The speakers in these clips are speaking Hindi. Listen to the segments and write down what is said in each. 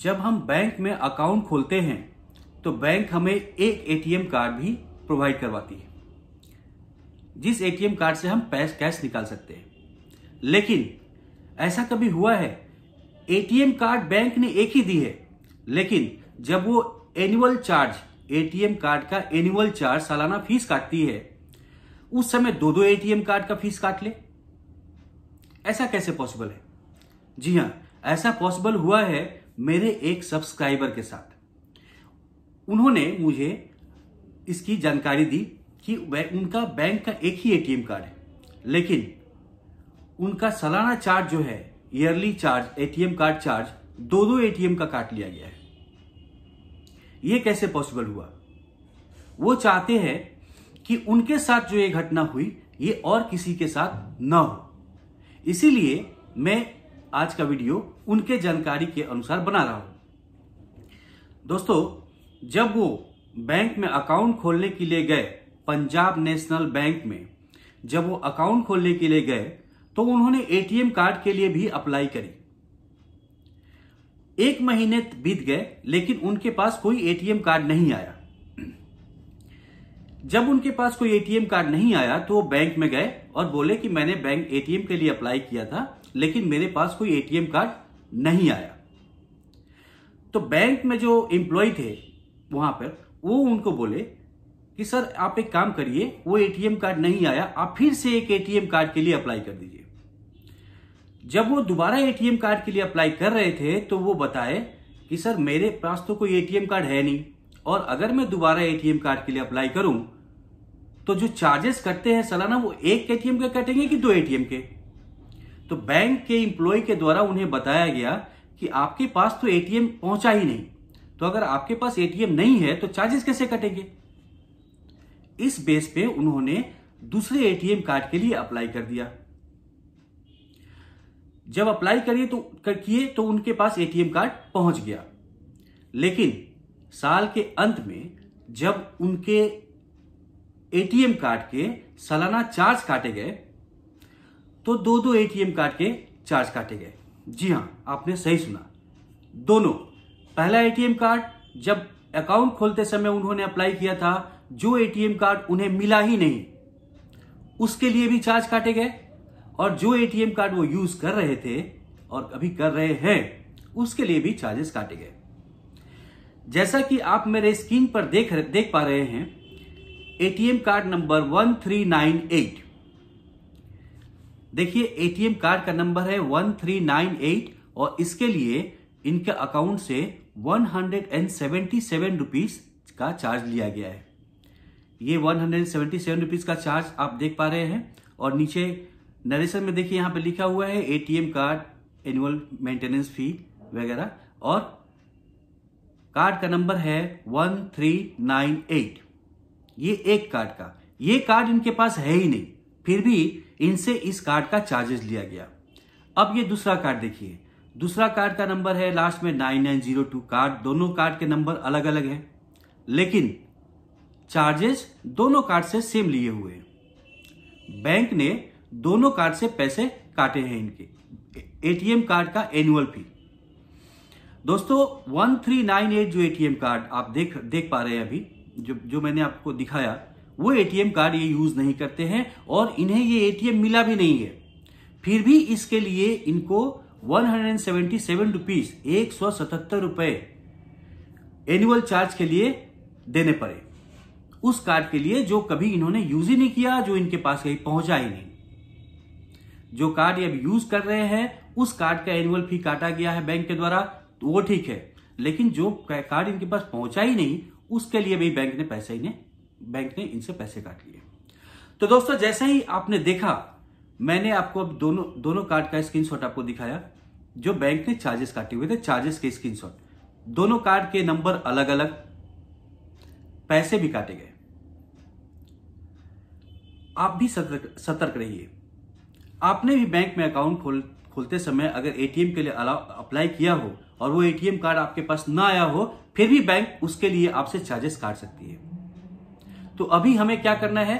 जब हम बैंक में अकाउंट खोलते हैं तो बैंक हमें एक एटीएम कार्ड भी प्रोवाइड करवाती है जिस एटीएम कार्ड से हम पैस कैश निकाल सकते हैं लेकिन ऐसा कभी हुआ है एटीएम कार्ड बैंक ने एक ही दी है लेकिन जब वो एनुअल चार्ज एटीएम कार्ड का एनुअल चार्ज सालाना फीस काटती है उस समय दो दो एटीएम कार्ड का फीस काट ले ऐसा कैसे पॉसिबल है जी हाँ ऐसा पॉसिबल हुआ है मेरे एक सब्सक्राइबर के साथ उन्होंने मुझे इसकी जानकारी दी कि उनका बैंक का एक ही एटीएम कार्ड है लेकिन उनका सालाना चार्ज जो है yearly charge ATM card charge दो दो एटीएम का काट लिया गया है यह कैसे पॉसिबल हुआ वो चाहते हैं कि उनके साथ जो ये घटना हुई ये और किसी के साथ ना हो इसीलिए मैं आज का वीडियो उनके जानकारी के अनुसार बना रहा हूं दोस्तों जब वो बैंक में अकाउंट खोलने के लिए गए पंजाब नेशनल बैंक में जब वो अकाउंट खोलने के लिए गए तो उन्होंने एटीएम कार्ड के लिए भी अप्लाई करी एक महीने बीत गए लेकिन उनके पास कोई एटीएम कार्ड नहीं आया जब उनके पास कोई एटीएम कार्ड नहीं आया तो वो बैंक में गए और बोले कि मैंने बैंक एटीएम के लिए अप्लाई किया था लेकिन मेरे पास कोई एटीएम कार्ड नहीं आया तो बैंक में जो एम्प्लॉय थे वहां पर वो उनको बोले कि सर आप एक काम करिए वो एटीएम कार्ड नहीं आया आप फिर से एक एटीएम कार्ड के लिए अप्लाई कर दीजिए जब वो दोबारा एटीएम कार्ड के लिए अप्लाई कर रहे थे तो वो बताए कि सर मेरे पास तो कोई एटीएम कार्ड है नहीं और अगर मैं दोबारा एटीएम कार्ड के लिए अप्लाई करूं तो जो चार्जेस कटते हैं सालाना वो एक एटीएम के कटेंगे कि दो एटीएम के तो बैंक के इम्प्लॉय के द्वारा उन्हें बताया गया कि आपके पास तो एटीएम पहुंचा ही नहीं तो अगर आपके पास एटीएम नहीं है तो चार्जेस कैसे कटेंगे इस बेस पे उन्होंने दूसरे एटीएम कार्ड के लिए अप्लाई कर दिया जब अप्लाई करिए तो कर किए तो उनके पास एटीएम कार्ड पहुंच गया लेकिन साल के अंत में जब उनके एटीएम कार्ड के सालाना चार्ज काटे गए तो दो दो एटीएम कार्ड के चार्ज काटे गए जी हाँ आपने सही सुना दोनों पहला एटीएम कार्ड जब अकाउंट खोलते समय उन्होंने अप्लाई किया था जो एटीएम कार्ड उन्हें मिला ही नहीं उसके लिए भी चार्ज काटे गए और जो एटीएम कार्ड वो यूज कर रहे थे और अभी कर रहे हैं उसके लिए भी चार्जेस काटे गए जैसा कि आप मेरे स्क्रीन पर देख देख पा रहे हैं ATM card number one three nine eight देखिए एटीएम कार्ड का नंबर है 1398 और इसके लिए इनके अकाउंट से 177 रुपीस का चार्ज लिया गया है ये 177 रुपीस का चार्ज आप देख पा रहे हैं और नीचे नरेशन में देखिए यहाँ पे लिखा हुआ है ATM card annual maintenance fee वगैरह और कार्ड का नंबर है 1398 ये एक कार्ड का ये कार्ड इनके पास है ही नहीं फिर भी इनसे इस कार्ड का चार्जेस लिया गया अब ये दूसरा कार्ड देखिए दूसरा कार्ड का नंबर है लास्ट में nine nine zero two card दोनों कार्ड के नंबर अलग अलग हैं लेकिन चार्जेस दोनों कार्ड से सेम लिए हुए हैं बैंक ने दोनों कार्ड से पैसे काटे हैं इनके एटीएम कार्ड का एनुअल फी दोस्तों 1398 जो एटीएम कार्ड आप देख देख पा रहे हैं अभी जो जो मैंने आपको दिखाया वो एटीएम कार्ड ये यूज नहीं करते हैं और इन्हें ये एटीएम मिला भी नहीं है फिर भी इसके लिए इनको one hundred seventy seven rupees एक सौ सतहत्तर रुपए एनुअल चार्ज के लिए देने पड़े उस कार्ड के लिए जो कभी इन्होंने यूज ही नहीं किया जो इनके पास कहीं पहुंचा ही नहीं जो कार्ड ये अब यूज कर रहे हैं उस कार्ड का एनुअल फी काटा गया है बैंक के द्वारा तो वो ठीक है लेकिन जो कार्ड इनके पास पहुंचा ही नहीं उसके लिए भी बैंक ने पैसे इन्हें बैंक ने इनसे पैसे काट लिए तो दोस्तों जैसे ही आपने देखा मैंने आपको अब दोनों दोनों कार्ड का स्क्रीन आपको दिखाया जो बैंक ने चार्जेस काटे हुए थे चार्जेस के स्क्रीन दोनों कार्ड के नंबर अलग अलग पैसे भी काटे गए आप भी सतर्क सतर्क रहिए आपने भी बैंक में अकाउंट खोल खोलते समय अगर एटीएम के लिए अप्लाई किया हो और वो एटीएम कार्ड आपके पास ना आया हो फिर भी बैंक उसके लिए आपसे चार्जेस काट सकती है तो अभी हमें क्या करना है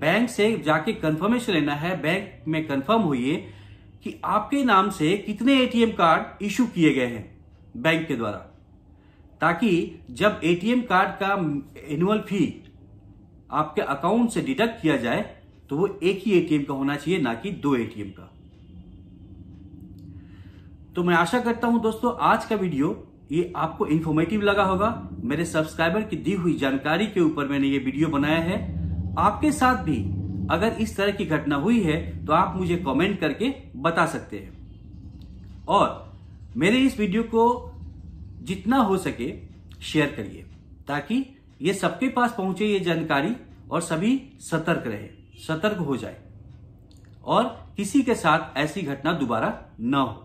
बैंक से जाके कंफर्मेशन लेना है बैंक में कंफर्म हुई कि आपके नाम से कितने एटीएम कार्ड इश्यू किए गए हैं बैंक के द्वारा ताकि जब एटीएम कार्ड का एनुअल फी आपके अकाउंट से डिडक्ट किया जाए तो वो एक ही एटीएम का होना चाहिए ना कि दो एटीएम का तो मैं आशा करता हूं दोस्तों आज का वीडियो ये आपको इन्फॉर्मेटिव लगा होगा मेरे सब्सक्राइबर की दी हुई जानकारी के ऊपर मैंने ये वीडियो बनाया है आपके साथ भी अगर इस तरह की घटना हुई है तो आप मुझे कमेंट करके बता सकते हैं और मेरे इस वीडियो को जितना हो सके शेयर करिए ताकि ये सबके पास पहुंचे ये जानकारी और सभी सतर्क रहे सतर्क हो जाए और किसी के साथ ऐसी घटना दोबारा न हो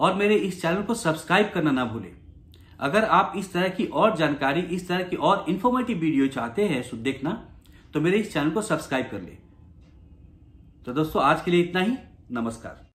और मेरे इस चैनल को सब्सक्राइब करना ना भूलें अगर आप इस तरह की और जानकारी इस तरह की और इन्फॉर्मेटिव वीडियो चाहते हैं देखना तो मेरे इस चैनल को सब्सक्राइब कर ले तो दोस्तों आज के लिए इतना ही नमस्कार